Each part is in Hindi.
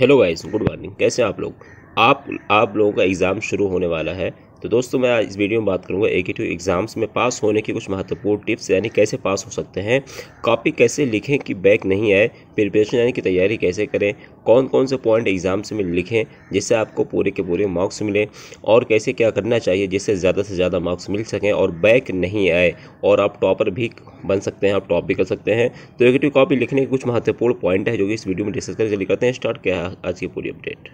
हेलो गाइस गुड मॉर्निंग कैसे हैं आप लोग आप आप लोगों का एग्ज़ाम शुरू होने वाला है तो दोस्तों मैं इस वीडियो में बात करूंगा ए एग्ज़ाम्स में पास होने की कुछ महत्वपूर्ण टिप्स यानी कैसे पास हो सकते हैं कॉपी कैसे लिखें कि बैक नहीं आए प्रिपरेशन यानी कि तैयारी कैसे करें कौन कौन से पॉइंट एग्ज़ाम्स में लिखें जिससे आपको पूरे के पूरे मार्क्स मिले और कैसे क्या करना चाहिए जिससे ज़्यादा से ज़्यादा मार्क्स मिल सकें और बैक नहीं आए और आप टॉपर भी बन सकते हैं आप टॉप भी कर सकते हैं तो एगेटिव कॉपी लिखने के कुछ महत्वपूर्ण पॉइंट है जो कि इस वीडियो में डिस्कस करके करते हैं स्टार्ट किया आज की पूरी अपडेट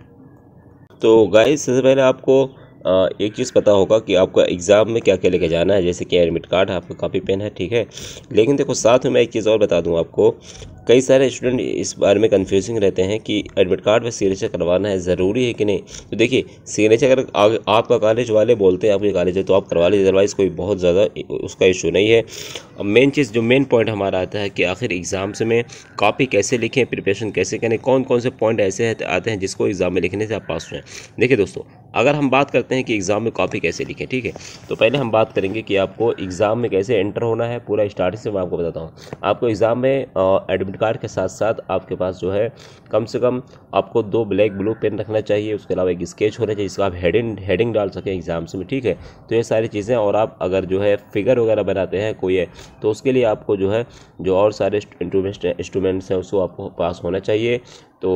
तो गाइस सबसे पहले आपको एक चीज़ पता होगा कि आपको एग्ज़ाम में क्या क्या लेके जाना है जैसे कि एडमिट कार्ड है आपका कापी पेन है ठीक है लेकिन देखो साथ में मैं एक चीज़ और बता दूँ आपको कई सारे स्टूडेंट इस बारे में कन्फ्यूजिंग रहते हैं कि एडमिट कार्ड पर सिग्नेचर करवाना है ज़रूरी है कि नहीं तो देखिए सिग्नेचर अगर आपका कॉलेज वाले बोलते हैं आपके कॉलेज है तो आप करवा लीजिए अदरवाइज़ कोई बहुत ज़्यादा उसका इशू नहीं है अब मेन चीज़ जो मेन पॉइंट हमारा आता है कि आखिर एग्ज़ाम में कापी कैसे लिखें प्रिपरेशन कैसे करें कौन कौन से पॉइंट ऐसे आते हैं जिसको एग्ज़ाम में लिखने से आप पास हुए देखिए दोस्तों अगर हम बात करते हैं कि एग्ज़ाम में कॉपी कैसे लिखें ठीक है तो पहले हम बात करेंगे कि आपको एग्ज़ाम में कैसे एंटर होना है पूरा स्टार्टिंग से मैं आपको बताता हूँ आपको एग्ज़ाम में एडमिट कार्ड के साथ साथ आपके पास जो है कम से कम आपको दो ब्लैक ब्लू पेन रखना चाहिए उसके अलावा एक स्केच होना चाहिए जिसका आप हेडिंग हेडिंग डाल सकें एग्ज़ाम्स में ठीक है तो ये सारी चीज़ें और आप अगर जो है फिगर वगैरह बनाते हैं कोई है तो उसके लिए आपको जो है जो और सारे इंस्ट्रूमेंट्स हैं उसको आपको पास होना चाहिए तो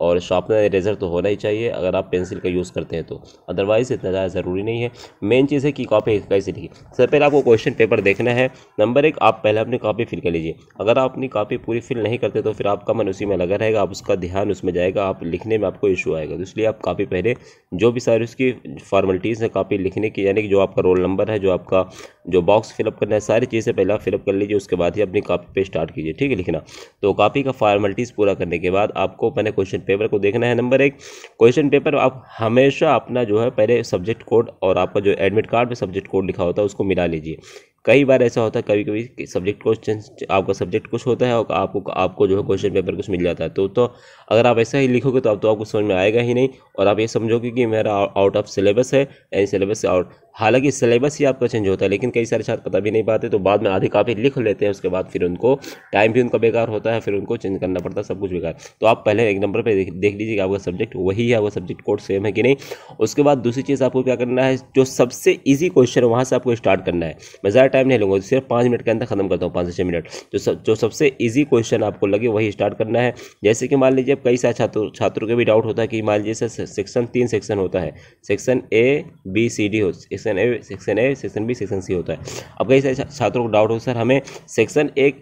और शार्पनर इरेज़र तो होना ही चाहिए अगर आप पेंसिल का यूज़ करते हैं तो अदरवाइज़ इतना ज़्यादा ज़रूरी नहीं है मेन चीज़ है कि कॉपी कैसे लिखी सर पहले आपको क्वेश्चन पेपर देखना है नंबर एक आप पहले अपनी कॉपी फिल कर लीजिए अगर आप अपनी कॉपी पूरी फिल नहीं करते तो फिर आपका मन उसी में लगा रहेगा आप उसका ध्यान उसमें जाएगा आप लिखने में आपको इशू आएगा तो इसलिए आप कॉपी पहले जो भी सारी उसकी फॉर्मेलिटीज़ हैं कॉपी लिखने की यानी कि जो आपका रोल नंबर है जो आपका जो बॉक्स फिलअप करना है सारी चीज़ें पहले आप फिलअप कर लीजिए उसके बाद ही अपनी कॉपी पर स्टार्ट कीजिए ठीक है लिखना तो कॉपी का फॉर्मेलिटीज़ पूरा करने के बाद आप आपको मैंने क्वेश्चन पेपर को देखना है नंबर एक क्वेश्चन पेपर आप हमेशा अपना जो है पहले सब्जेक्ट कोड और आपका जो एडमिट कार्ड में सब्जेक्ट कोड लिखा होता है उसको मिला लीजिए कई बार ऐसा होता है कभी कभी सब्जेक्ट क्वेश्चन आपका सब्जेक्ट कुछ होता है और आपको आपको जो है क्वेश्चन पेपर कुछ मिल जाता है तो तो अगर आप ऐसा ही लिखोगे तो आप तो आपको समझ में आएगा ही नहीं और आप ये समझोगे कि मेरा आउट ऑफ सिलेबस है एंड सिलेबस से आउट हालांकि सिलेबस ही आपका चेंज होता है लेकिन कई सारे छात्र पता भी नहीं पाते तो बाद में आधी कापी लिख लेते हैं उसके बाद फिर उनको टाइम भी उनका बेकार होता है फिर उनको चेंज करना पड़ता है सब कुछ बेकार तो आप पहले एक नंबर पर देख, लीजिए कि आपका सब्जेक्ट वही है आपका सब्जेक्ट कोड सेम है कि नहीं उसके बाद दूसरी चीज़ आपको क्या करना है जो सबसे ईजी क्वेश्चन है वहाँ से आपको स्टार्ट करना है मैं ज़्यादा टाइम नहीं लूँगा सिर्फ पाँच मिनट के अंदर खत्म करता हूँ पाँच से छः मिनट जो सब जो सबसे ईजी क्वेश्चन आपको लगे वही स्टार्ट करना है जैसे कि मान लीजिए कई सारे छात्र छात्रों के भी डाउट होता है कि मान लीजिए सेक्शन तीन सेक्शन होता है section A B C D हो section A section A section B section C होता है अब कई सारे छात्रों को डाउट हो सर हमें सेक्शन ए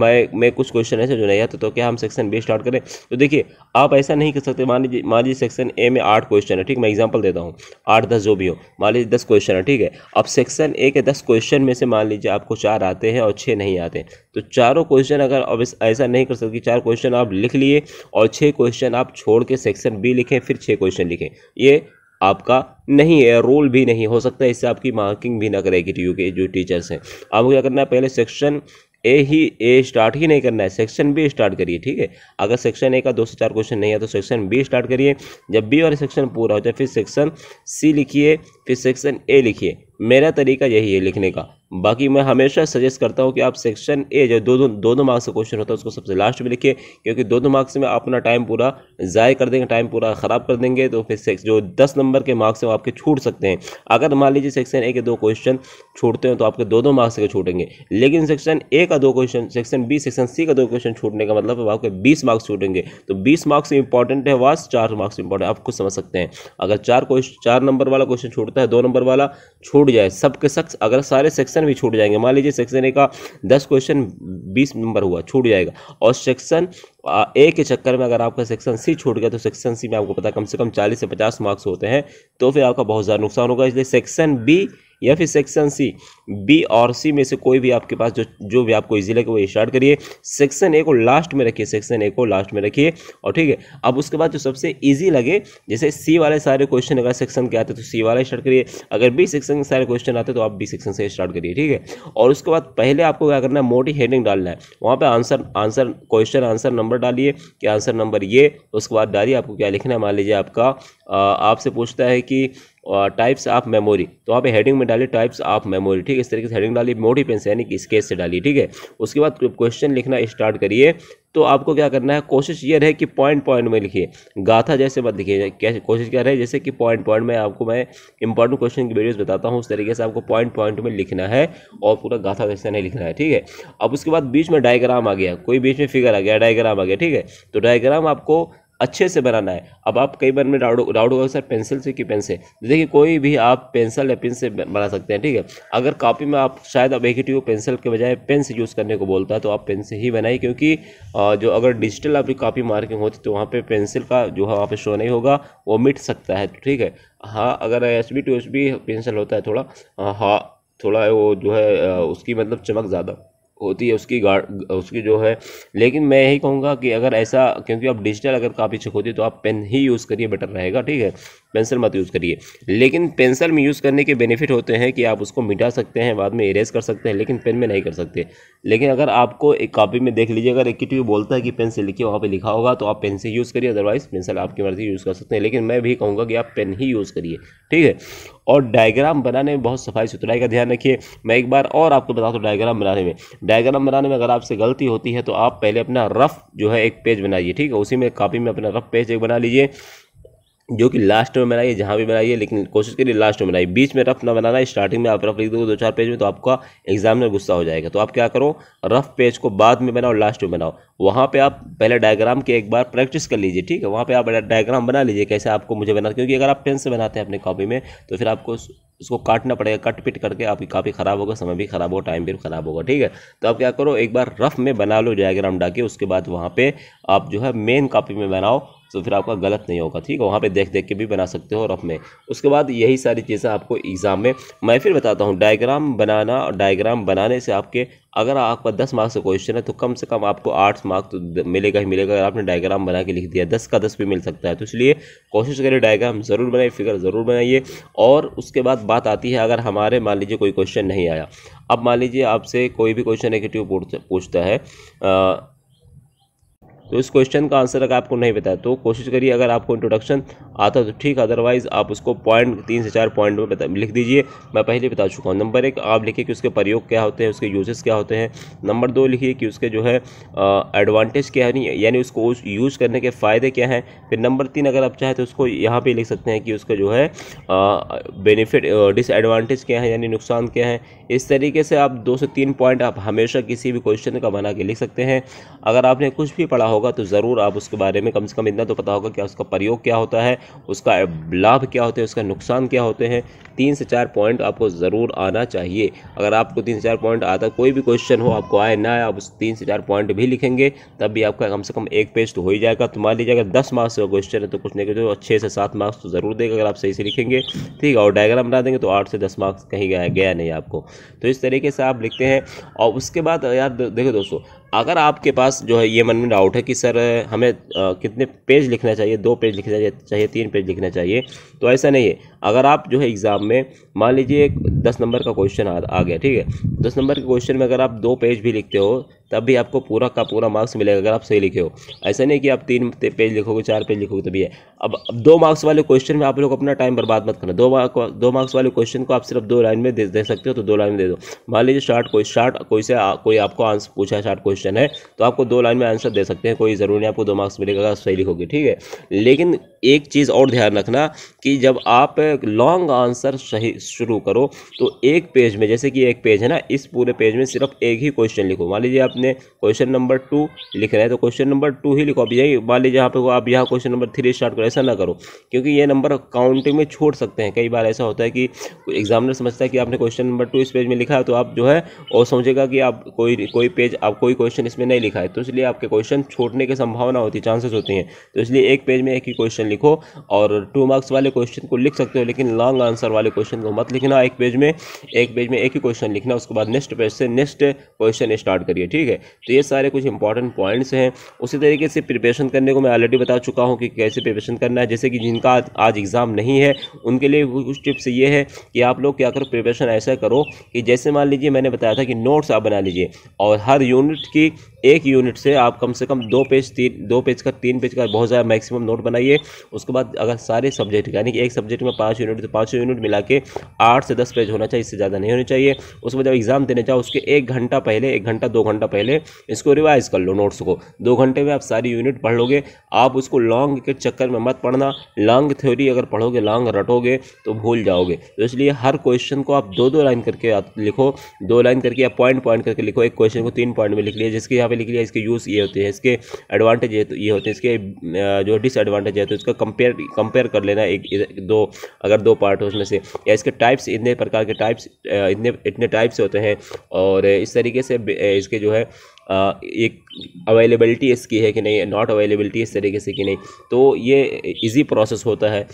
मैं मैं कुछ क्वेश्चन ऐसे जो नहीं आता तो क्या हम सेक्शन बी स्टार्ट करें तो देखिए आप ऐसा नहीं कर सकते मान लीजिए मान लीजिए सेक्शन ए में आठ क्वेश्चन है ठीक मैं एग्जांपल देता हूँ आठ दस जो भी हो मान लीजिए दस क्वेश्चन है ठीक है अब सेक्शन ए के दस क्वेश्चन में से मान लीजिए आपको चार आते हैं और छः नहीं आते तो चारों क्वेश्चन अगर अब ऐसा नहीं कर सकते चार क्वेश्चन आप लिख लिए और छः क्वेश्चन आप छोड़ के सेक्शन बी लिखें फिर छः क्वेश्चन लिखें ये आपका नहीं है रोल भी नहीं हो सकता इससे आपकी मार्किंग भी ना करेगी टी के जो टीचर्स हैं आपको क्या करना है पहले section A he A start ही नहीं करना है सेक्शन बी स्टार्ट करिए ठीक है अगर सेक्शन ए का दो से चार क्वेश्चन नहीं है तो सेक्शन बी स्टार्ट करिए जब बी वाला सेक्शन पूरा हो जाए फिर सेक्शन सी लिखिए फिर सेक्शन ए लिखिए मेरा तरीका यही है लिखने का बाकी मैं हमेशा सजेस्ट करता हूँ कि आप सेक्शन ए जो दो दो दो दो मार्क्स का क्वेश्चन होता है उसको सबसे लास्ट में लिखिए क्योंकि दो दो मार्क्स में अपना टाइम पूरा ज़ाय कर देंगे टाइम पूरा ख़राब कर देंगे तो फिर सेक्स जो दस नंबर के मार्क्स हैं वो आपके छूट सकते हैं अगर मान लीजिए सेक्शन ए के दो क्वेश्चन छूटते हैं तो आपके दो दो मार्क्स के छूटेंगे लेकिन सेक्शन ए का दो question section B section C का दो क्वेश्चन छूटने का मतलब आपके बीस मार्क्स छूटेंगे तो बीस मार्क्स इंपॉर्टेंट है वास चार मार्क्स इंपॉर्टेंट आप कुछ समझ सकते हैं अगर चार क्वेश्चन चार नंबर वाला क्वेश्चन छूटता है दो नंबर वाला छूट जाए सबके शख्स अगर सारे सेक्शन सेक्शन भी छूट जाएंगे मान लीजिए सेक्शन ए का दस क्वेश्चन बीस नंबर हुआ छूट जाएगा और सेक्शन ए के चक्कर में अगर आपका सेक्शन सी छूट गया तो सेक्शन सी में आपको पता कम से कम चालीस से पचास मार्क्स होते हैं तो फिर आपका बहुत ज़्यादा नुकसान होगा इसलिए सेक्शन बी या फिर सेक्शन सी बी और सी में से कोई भी आपके पास जो जो भी आपको ईजी लगे वो स्टार्ट करिए सेक्शन ए को लास्ट में रखिए सेक्शन ए को लास्ट में रखिए और ठीक है अब उसके बाद जो सबसे ईजी लगे जैसे सी वाले सारे क्वेश्चन अगर सेक्शन के आते तो सी वाला स्टार्ट करिए अगर बी सेक्शन के सारे क्वेश्चन आते तो आप बी सेक्शन से स्टार्ट करिए ठीक है और उसके बाद पहले आपको क्या करना है मोटी हेडिंग डालना है वहाँ पर answer answer question answer number डालिए कि आंसर नंबर ये उसके बाद डालिए आपको क्या लिखना है मान लीजिए आपका आपसे पूछता है कि टाइप्स ऑफ मेमोरी तो आप हेडिंग में डाली टाइप्स ऑफ मेमोरी ठीक है इस तरीके से हेडिंग डाली मोटी पेन से यानी कि स्केच से डाली ठीक है उसके बाद क्वेश्चन लिखना स्टार्ट करिए तो आपको क्या करना है कोशिश ये रहे कि पॉइंट पॉइंट में लिखिए गाथा जैसे मत लिखिए कैसे कोशिश क्या रहे जैसे कि पॉइंट पॉइंट में आपको मैं इंपॉर्टेंट क्वेश्चन की वीडियोज बताता हूँ उस तरीके से आपको पॉइंट पॉइंट में लिखना है और पूरा गाथा जैसे नहीं लिखना है ठीक है अब उसके बाद बीच में डायग्राम आ गया कोई बीच में फिगर आ गया डायग्राम आ गया ठीक है तो डायग्राम आपको अच्छे से बनाना है अब आप कई बार में डाउट डाउट होगा सर पेंसिल से कि पेन से देखिए कोई भी आप पेंसिल या पेन से बना सकते हैं ठीक है अगर कॉपी में आप शायद अब एक ही पेंसिल के बजाय पेन से यूज़ करने को बोलता है तो आप पेन से ही बनाइए क्योंकि जो अगर डिजिटल आपकी कॉपी मार्किंग होती तो वहाँ पर पे पेंसिल का जो है वहाँ पर शो नहीं होगा वो मिट सकता है ठीक है हाँ अगर S B two S B pencil होता है थोड़ा हाँ, हाँ थोड़ा वो जो है उसकी मतलब चमक ज़्यादा होती है उसकी गार्ड उसकी जो है लेकिन मैं यही कहूँगा कि अगर ऐसा क्योंकि आप डिजिटल अगर कापी चेक होती है तो आप पेन ही यूज़ करिए बेटर रहेगा ठीक है पेंसिल मत यूज़ करिए लेकिन पेंसिल में यूज़ करने के बेनिफिट होते हैं कि आप उसको मिटा सकते हैं बाद में इरेज कर सकते हैं लेकिन पेन में नहीं कर सकते लेकिन अगर आपको एक कापी में देख लीजिए अगर एक किट भी बोलता है कि पेन से लिखिए वहाँ पर लिखा होगा तो आप पेन से यूज़ करिए अदरवाइज़ पेंसिल आपकी मर्ज़ी यूज़ कर सकते हैं लेकिन मैं भी कहूँगा कि आप पेन ही यूज़ करिए ठीक है और डायग्राम बनाने में बहुत सफाई सुथराई का ध्यान रखिए मैं एक बार और आपको बताता हूँ डायग्राम बनाने में डायग्राम बनाने में अगर आपसे गलती होती है तो आप पहले अपना रफ़ जो है एक पेज बनाइए ठीक है उसी में कॉपी में अपना रफ़ पेज एक बना लीजिए जो कि लास्ट में बनाइए जहाँ भी बनाइए लेकिन कोशिश करिए लास्ट में बनाइए बीच में रफ ना बनाना स्टार्टिंग में आप रफ लिख दो दो चार पेज में तो आपका एग्जामिनर गुस्सा हो जाएगा तो आप क्या करो रफ पेज को बाद में बनाओ लास्ट में बनाओ वहाँ पे आप पहले डायग्राम के एक बार प्रैक्टिस कर लीजिए ठीक है वहाँ पर आप डायग्राम बना लीजिए कैसे आपको मुझे बना क्योंकि अगर आप पेन से बनाते हैं अपनी कॉपी में तो फिर आपको उसको काटना पड़ेगा कट पिट करके आपकी काफ़ी ख़राब होगा समय भी ख़राब होगा टाइम भी ख़राब होगा ठीक है तो आप क्या करो एक बार रफ में बना लो डायग्राम डाके उसके बाद वहाँ पे आप जो है मेन कॉपी में बनाओ तो फिर आपका गलत नहीं होगा ठीक है वहाँ पे देख देख के भी बना सकते हो रफ में उसके बाद यही सारी चीज़ें आपको एग्ज़ाम में मैं फिर बताता हूँ डायग्राम बनाना और डायग्राम बनाने से आपके अगर आपका दस मार्क्स का क्वेश्चन है तो कम से कम आपको आठ मार्क्स तो मिलेगा ही मिलेगा अगर आपने डायग्राम बना के लिख दिया दस का दस भी मिल सकता है तो इसलिए कोशिश करिए डायग्राम ज़रूर बनाइए फिगर ज़रूर बनाइए और उसके बाद बात आती है अगर हमारे मान लीजिए कोई क्वेश्चन नहीं आया अब मान लीजिए आपसे कोई भी क्वेश्चन नेगेटिव पूछता है तो इस क्वेश्चन का आंसर अगर आपको नहीं पता है तो कोशिश करिए अगर आपको इंट्रोडक्शन आता तो ठीक अदरवाइज़ आप उसको पॉइंट तीन से चार पॉइंट में बता लिख दीजिए मैं पहले बता चुका हूँ नंबर एक आप लिखिए कि उसके प्रयोग क्या होते हैं उसके यूजेस क्या होते हैं नंबर दो लिखिए कि उसके जो है एडवांटेज क्या है यानी उसको उस यूज़ करने के फ़ायदे क्या हैं फिर नंबर तीन अगर आप चाहें तो उसको यहाँ पर लिख सकते हैं कि उसका जो है बेनिफिट डिसएडवाटेज क्या है यानी नुकसान क्या है इस तरीके से आप दो से तीन पॉइंट आप हमेशा किसी भी क्वेश्चन का बना के लिख सकते हैं अगर आपने कुछ भी पढ़ा हो होगा तो ज़रूर आप उसके बारे में कम से कम इतना तो पता होगा कि उसका प्रयोग क्या होता है उसका लाभ क्या होता है उसका नुकसान क्या होते हैं तीन से चार पॉइंट आपको ज़रूर आना चाहिए अगर आपको तीन से चार पॉइंट आता कोई भी क्वेश्चन हो आपको आए ना आए आप उस तीन से चार पॉइंट भी लिखेंगे तब भी आपका कम से कम एक पेज तो हो ही जाएगा तो मान लीजिए अगर दस मार्क्स का क्वेश्चन है तो कुछ नहीं कुछ छः से सात मार्क्स तो ज़रूर देगा अगर आप सही से लिखेंगे ठीक है और डायग्राम बना देंगे तो आठ से दस मार्क्स कहीं गया नहीं आपको तो इस तरीके से आप लिखते हैं और उसके बाद यार देखो दोस्तों अगर आपके पास जो है ये मन में डाउट है कि सर हमें कितने पेज लिखना चाहिए दो पेज लिखना चाहिए तीन पेज लिखना चाहिए तो ऐसा नहीं है अगर आप जो है एग्ज़ाम में मान लीजिए एक दस नंबर का क्वेश्चन आ, आ गया ठीक है दस नंबर के क्वेश्चन में अगर आप दो पेज भी लिखते हो तब भी आपको पूरा का पूरा मार्क्स मिलेगा अगर आप सही लिखे हो ऐसा नहीं कि आप तीन पेज लिखोगे चार पेज लिखोगे तभी है अब, अब दो मार्क्स वाले क्वेश्चन में आप लोग अपना टाइम बर्बाद मत करना दो मार्क दो मार्क्स वाले क्वेश्चन को आप सिर्फ दो लाइन में दे, दे सकते हो तो दो लाइन में दे दो मान लीजिए शार्ट कोई शार्ट कोई से कोई आपको आंसर पूछा शार्ट क्वेश्चन है तो आपको दो लाइन में आंसर दे सकते हैं कोई ज़रूरी नहीं आपको दो मार्क्स मिलेगा अगर सही लिखोगे ठीक है लेकिन एक चीज़ और ध्यान रखना कि जब आप लॉन्ग आंसर सही शुरू करो तो एक पेज में जैसे कि एक पेज है ना इस पूरे पेज में सिर्फ एक ही क्वेश्चन लिखो मान लीजिए आपने क्वेश्चन नंबर टू लिख रहे हैं तो क्वेश्चन नंबर टू ही लिखो अभी यही मान लीजिए यहाँ पे आप यहाँ क्वेश्चन नंबर थ्री स्टार्ट करो ऐसा ना करो क्योंकि ये नंबर काउंटिंग में छोड़ सकते हैं कई बार ऐसा होता है कि एग्जामिनर समझता है कि आपने क्वेश्चन नंबर टू इस पेज में लिखा है तो आप जो है और समझेगा कि आप कोई कोई पेज आप कोई क्वेश्चन इसमें नहीं लिखा है तो इसलिए आपके क्वेश्चन छोड़ने की संभावना होती है चांसेस होती हैं तो इसलिए एक पेज में एक ही क्वेश्चन लिखो और टू मार्क्स वाले क्वेश्चन को लिख सकते हो लेकिन लॉन्ग आंसर वाले क्वेश्चन को मत लिखना एक पेज में एक पेज में एक ही क्वेश्चन लिखना उसके बाद नेक्स्ट पेज से नेक्स्ट क्वेश्चन स्टार्ट करिए ठीक है तो ये सारे कुछ इंपॉर्टेंट पॉइंट्स हैं उसी तरीके से प्रिपरेशन करने को मैं ऑलरेडी बता चुका हूँ कि कैसे प्रिपरेशन करना है जैसे कि जिनका आज एग्ज़ाम नहीं है उनके लिए कुछ टिप्स ये है कि आप लोग क्या करो प्रिपरेशन ऐसा करो कि जैसे मान लीजिए मैंने बताया था कि नोट्स आप बना लीजिए और हर यूनिट की एक यूनिट से आप कम से कम दो पेज तीन दो पेज का तीन पेज का बहुत ज़्यादा मैक्सिमम नोट बनाइए उसके बाद अगर सारे सब्जेक्ट यानी कि एक सब्जेक्ट में पाँच यूनिट तो पाँचों यूनिट मिला के आठ से दस पेज होना चाहिए इससे ज़्यादा नहीं होना चाहिए उसमें जब एग्ज़ाम देने जाओ उसके एक घंटा पहले एक घंटा दो घंटा पहले इसको रिवाइज़ कर लो नोट्स को दो घंटे में आप सारी यूनिट पढ़ लोगे आप उसको लॉन्ग के चक्कर में मत पढ़ना लॉन्ग थ्योरी अगर पढ़ोगे लॉन्ग रटोगे तो भूल जाओगे तो इसलिए हर क्वेश्चन को आप दो दो लाइन करके लिखो दो लाइन करके या पॉइंट पॉइंट करके लिखो एक क्वेश्चन को तीन पॉइंट में लिख लिया जिसकी यहाँ पे लिख लिया इसके यूज़ ये होते हैं इसके एडवांटेज ये तो ये होते हैं इसके जो डिसएडवांटेज है तो इसका कंपेयर कंपेयर कर लेना एक दो अगर दो पार्ट हो उसमें से या इसके टाइप्स इतने प्रकार के टाइप्स इतने इतने टाइप्स होते हैं और इस तरीके से इसके जो है एक अवेलेबिलिटी इसकी है कि नहीं नॉट अवेलेबिलिटी इस तरीके से कि नहीं तो ये इजी प्रोसेस होता है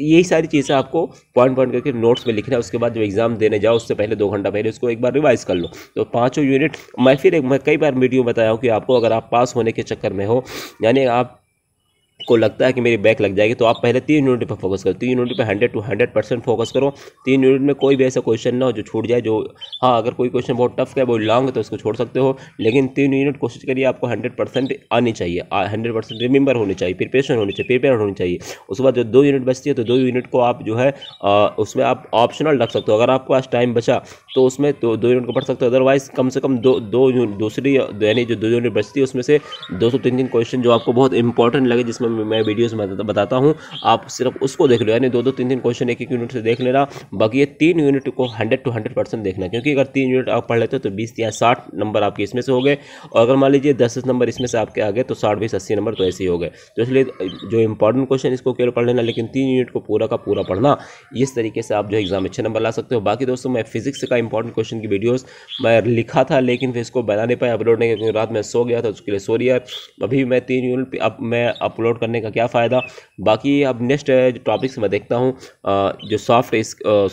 यही सारी चीज़ें आपको पॉइंट पॉइंट करके नोट्स में लिखना है उसके बाद जो एग्ज़ाम देने जाओ उससे पहले दो घंटा पहले उसको एक बार रिवाइज कर लो तो पाँचों यूनिट मैं फिर एक मैं कई बार वीडियो बताया हूँ कि आपको अगर आप पास होने के चक्कर में हो यानी आप आपको लगता है कि मेरी बैक लग जाएगी तो आप पहले तीन यूनिट पर फोकस करो तीन यूनिट पर hundred two hundred percent focus करो तीन यूनिट में कोई भी ऐसा क्वेश्चन ना हो जो छूट जाए जो हाँ अगर कोई क्वेश्चन बहुत टफ है बहुत लॉन्ग है तो उसको छोड़ सकते हो लेकिन तीन यूनिट कोशिश करिए आपको हंड्रेड परसेंट आनी चाहिए हंड्रेड परसेंट रिमेंबर होनी चाहिए प्रिपेशन होनी चाहिए प्रिपेयर होनी चाहिए उसके बाद जो दो यूनिट बचती है तो दो यूनिट को आप जो है उसमें आप ऑप्शनल रख सकते हो अगर आपके पास टाइम बचा तो उसमें तो दो यूनिट को पढ़ सकते हो अदरवाइज कम से कम दो दो दूसरी यानी जो दो यूनिट बचती है उसमें से दो सौ तीन तीन क्वेश्चन जो आपको बहुत इंपॉर्टेंट लगे जिसमें मैं वीडियोस में बताता हूँ आप सिर्फ उसको देख लो यानी दो दो तीन तीन क्वेश्चन एक एक यूनिट से देख लेना बाकी ये तीन यूनिट को हंड्रेड टू हंड्रेड परसेंट देखना क्योंकि अगर तीन यूनिट आप पढ़ लेते हो तो बीस या साठ नंबर आपके इसमें से हो गए और अगर मान लीजिए दस नंबर इसमें से आपके आ गए तो साठ बीस अस्सी नंबर तो ऐसे ही हो गए तो इसलिए जो इंपॉर्टेंट क्वेश्चन इसको केवल पढ़ लेना लेकिन तीन यूनिट को पूरा का पूरा पढ़ना इस तरीके से आप जो एग्जाम अच्छे नंबर ला सकते हो बाकी दोस्तों मैं फिजिक्स का इंपॉर्टेंट क्वेश्चन की वीडियोज़ मैं लिखा था लेकिन फिर इसको बना नहीं पाया अपलोड नहीं क्योंकि रात में सो गया था तो उसके लिए सॉरी यार अभी मैं तीन यूनिट अब मैं अपलोड करने का क्या फ़ायदा बाकी अब नेक्स्ट टॉपिक्स मैं देखता हूँ जो सॉफ्ट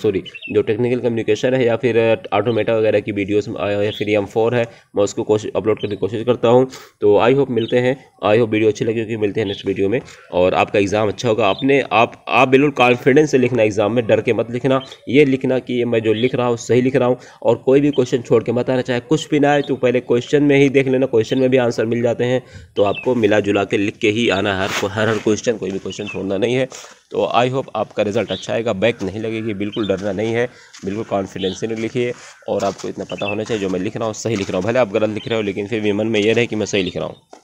सॉरी जो टेक्निकल कम्युनिकेशन है या फिर ऑटोमेटा वगैरह की वीडियोस या फिर एम फोर है मैं उसको अपलोड करने की कोशिश करता हूँ तो आई होप मिलते हैं आई होप वीडियो अच्छी लगी क्योंकि मिलते हैं नेक्स्ट वीडियो में और आपका एग्ज़ाम अच्छा होगा अपने आप आप बिल्कुल कॉन्फिडेंस से लिखना एग्ज़ाम में डर के मत लिखना ये लिखना कि मैं जो लिख रहा हूँ सही लिख रहा हूँ और कोई भी क्वेश्चन छोड़ के मत आना चाहे कुछ भी ना आए तो पहले क्वेश्चन में ही देख लेना क्वेश्चन में भी आंसर मिल जाते हैं तो आपको मिला जुला के लिख के ही आना हर आपको हर हर क्वेश्चन कोई भी क्वेश्चन छोड़ना नहीं है तो आई होप आपका रिजल्ट अच्छा आएगा बैक नहीं लगेगी बिल्कुल डरना नहीं है बिल्कुल कॉन्फिडेंस से लिखिए और आपको इतना पता होना चाहिए जो मैं लिख रहा हूँ सही लिख रहा हूँ भले आप गलत लिख रहे हो लेकिन फिर भी मन में यह रहे कि मैं सही लिख रहा हूँ